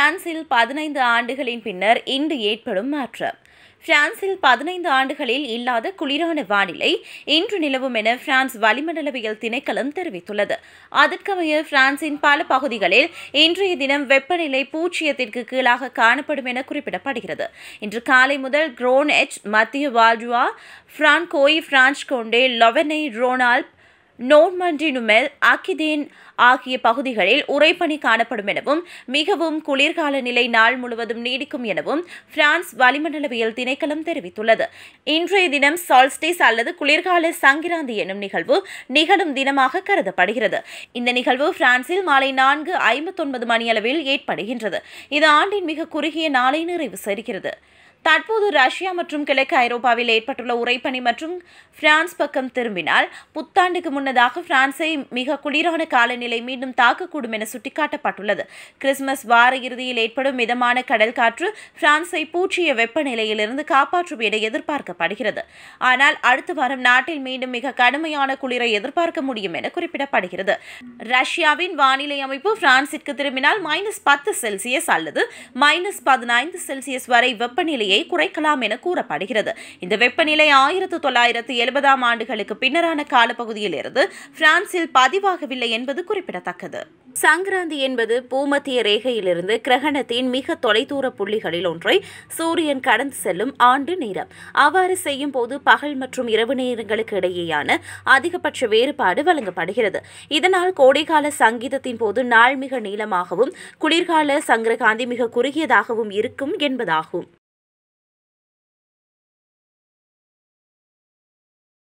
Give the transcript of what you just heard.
பிரான்சில் பதினைந்து ஆண்டுகளின் பின்னர் இன்று ஏற்படும் மாற்றம் பிரான்சில் பதினைந்து ஆண்டுகளில் இல்லாத குளிரான வானிலை இன்று நிலவும் என பிரான்ஸ் வளிமண்டலவியல் திணைக்களம் தெரிவித்துள்ளது அதற்கமைய பிரான்சின் பல பகுதிகளில் இன்றைய தினம் வெப்பநிலை பூஜ்ஜியத்திற்கு கீழாக காணப்படும் என குறிப்பிடப்படுகிறது இன்று காலை முதல் க்ரோன் எச் மத்திய வால்டுவா பிரான்கோய் பிரான்ச் கொண்டே லொவெனை ரோனால்ட் நோர்மண்டி நுமெல் ஆகிய பகுதிகளில் உறைபனி காணப்படும் எனவும் மிகவும் குளிர்கால நிலை நாள் முழுவதும் நீடிக்கும் எனவும் பிரான்ஸ் வளிமண்டலவியல் திணைக்களம் தெரிவித்துள்ளது இன்றைய தினம் சால்ஸ்டிஸ் அல்லது குளிர்கால சங்கிராந்தி எனும் நிகழ்வு நிகழும் தினமாக கருதப்படுகிறது இந்த நிகழ்வு பிரான்சில் மாலை நான்கு ஐம்பத்தொன்பது மணியளவில் ஏற்படுகின்றது இது ஆண்டின் மிக குறுகிய நாளை நிறைவு செய்கிறது தற்போது ரஷ்யா மற்றும் கிழக்கு ஐரோப்பாவில் ஏற்பட்டுள்ள உரைப்பனி மற்றும் பிரான்ஸ் பக்கம் திரும்பினால் புத்தாண்டுக்கு முன்னதாக பிரான்ஸை மிக குளிரான காலநிலை மீண்டும் தாக்கக்கூடும் என சுட்டிக்காட்டப்பட்டுள்ளது கிறிஸ்துமஸ் வார இறுதியில் ஏற்படும் மிதமான கடல் காற்று பிரான்ஸை பூச்சிய வெப்பநிலையிலிருந்து காப்பாற்றும் என எதிர்பார்க்கப்படுகிறது ஆனால் அடுத்த வாரம் நாட்டில் மீண்டும் மிக கடுமையான குளிரை எதிர்பார்க்க முடியும் என குறிப்பிடப்படுகிறது ரஷ்யாவின் வானிலை அமைப்பு பிரான்சிற்கு திரும்பினால் மைனஸ் பத்து செல்சியஸ் அல்லது மைனஸ் பதினைந்து செல்சியஸ் வரை வெப்பநிலை வெப்பநிலையை குறைக்கலாம் என கூறப்படுகிறது இந்த வெப்பநிலை ஆயிரத்து தொள்ளாயிரத்து எழுபதாம் ஆண்டுகளுக்கு பின்னரான காலப்பகுதியில் இருந்து பிரான்சில் பதிவாகவில்லை என்பது குறிப்பிடத்தக்கது சங்கராந்தி என்பது பூமத்திய ரேகையிலிருந்து கிரகணத்தின் மிக தொலைதூர புள்ளிகளில் ஒன்றை சூரியன் கடந்து செல்லும் ஆண்டு நேரம் அவ்வாறு செய்யும் போது பகல் மற்றும் இரவு நேரங்களுக்கு இடையேயான அதிகபட்ச வேறுபாடு வழங்கப்படுகிறது இதனால் கோடைகால சங்கீதத்தின் போது நாள் மிக நீளமாகவும் குளிர்கால சங்கரகாந்தி மிக குறுகியதாகவும் இருக்கும் என்பதாகும்